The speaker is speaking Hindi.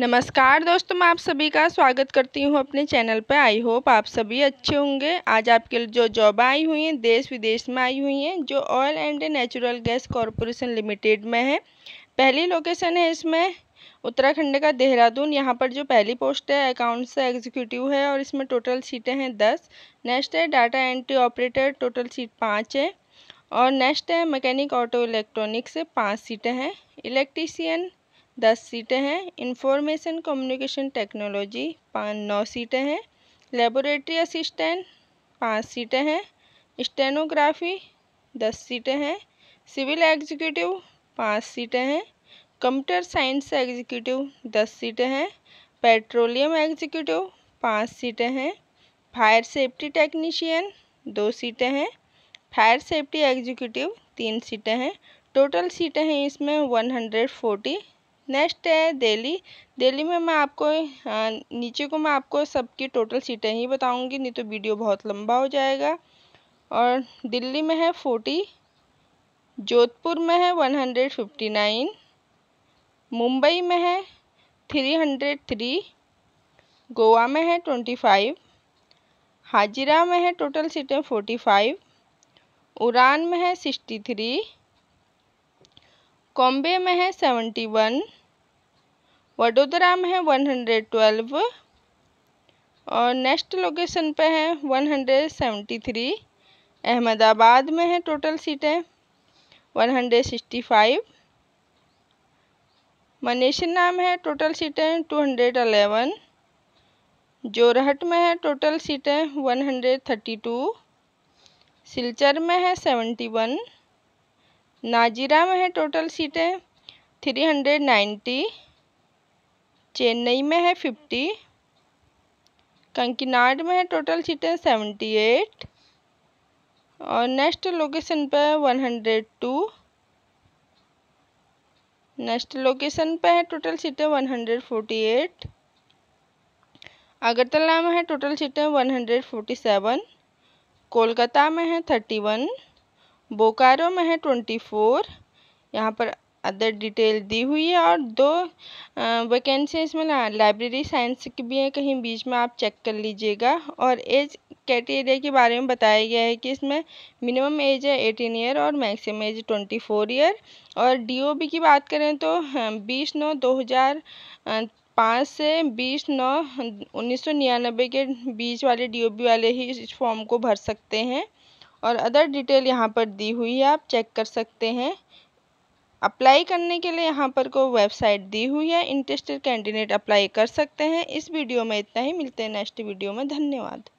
नमस्कार दोस्तों मैं आप सभी का स्वागत करती हूं अपने चैनल पर आई होप आप सभी अच्छे होंगे आज आपके लिए जो जॉब आई हुई हैं देश विदेश में आई हुई हैं जो oil and natural gas corporation limited में है पहली लोकेशन है इसमें उत्तराखंड का देहरादून यहाँ पर जो पहली पोस्ट है अकाउंट से एग्जीक्यूटिव है और इसमें टोटल सीटें हैं दस नेक्स्ट है data entry operator total seat पाँच है और नेक्स्ट है मैकेनिक ऑटो इलेक्ट्रॉनिक्स पाँच सीटें हैं इलेक्ट्रीसियन दस सीटें हैं इंफॉर्मेशन कम्युनिकेशन टेक्नोलॉजी पाँच नौ सीटें हैं लेबोरेटरी असिस्टेंट पाँच सीटें हैं स्टेनोग्राफी दस सीटें हैं सिविल एग्जीक्यूटिव पाँच सीटें हैं कंप्यूटर साइंस एग्जीक्यूटिव दस सीटें हैं पेट्रोलियम एग्जीक्यूटिव पाँच सीटें हैं फायर सेफ्टी टेक्नीशियन दो सीटें हैं फायर सेफ्टी एग्जीक्यूटिव तीन सीटें हैं टोटल सीटें हैं इसमें वन हंड्रेड फोर्टी नेक्स्ट है दिल्ली दिल्ली में मैं आपको नीचे को मैं आपको सबकी टोटल सीटें ही बताऊंगी नहीं तो वीडियो बहुत लंबा हो जाएगा और दिल्ली में है फोर्टी जोधपुर में है one hundred fifty nine Mumbai में है थ्री हंड्रेड थ्री गोवा में है ट्वेंटी फाइव हाजिरा में है टोटल सीटें फोर्टी फाइव उड़ान में है सिक्सटी थ्री बॉम्बे में है सेवेंटी वन वडोदरा में है वन हंड्रेड ट्वेल्व और नेक्स्ट लोकेशन पे है one hundred seventy three Ahmedabad में है टोटल सीटें वन हंड्रेड सिक्सटी फाइव मनेशना में है टोटल सीटें टू हंड्रेड अलेवन जोरहट में है टोटल सीटें one hundred thirty two Silchar में है सेवेंटी वन नाजिरा में है टोटल सीटें थ्री हंड्रेड नाइन्टी चेन्नई में है फिफ्टी कंकीनाड में है टोटल सीटें सेवेंटी एट और नेक्स्ट लोकेशन पे है one hundred two next location पे है टोटल सीटें one hundred forty eight Agartala में है टोटल सीटें one hundred forty seven Kolkata में है थर्टी वन बोकारो में है ट्वेंटी फोर यहाँ पर अदर डिटेल दी हुई है और दो वैकेंसी इसमें लाइब्रेरी साइंस की भी है कहीं बीच में आप चेक कर लीजिएगा और एज क्राइटेरिया के बारे में बताया गया है कि इसमें मिनिमम एज है एटीन ईयर और maximum age twenty four year और डीओबी की बात करें तो बीस नौ दो हज़ार पाँच से बीस नौ उन्नीस सौ निन्यानबे के बीच वाले डीओबी वाले ही इस फॉर्म को भर सकते हैं और अदर डिटेल यहाँ पर दी हुई है आप चेक कर सकते हैं अप्लाई करने के लिए यहाँ पर को वेबसाइट दी हुई है इंटरेस्टेड कैंडिडेट अप्लाई कर सकते हैं इस वीडियो में इतना ही मिलते हैं नेक्स्ट वीडियो में धन्यवाद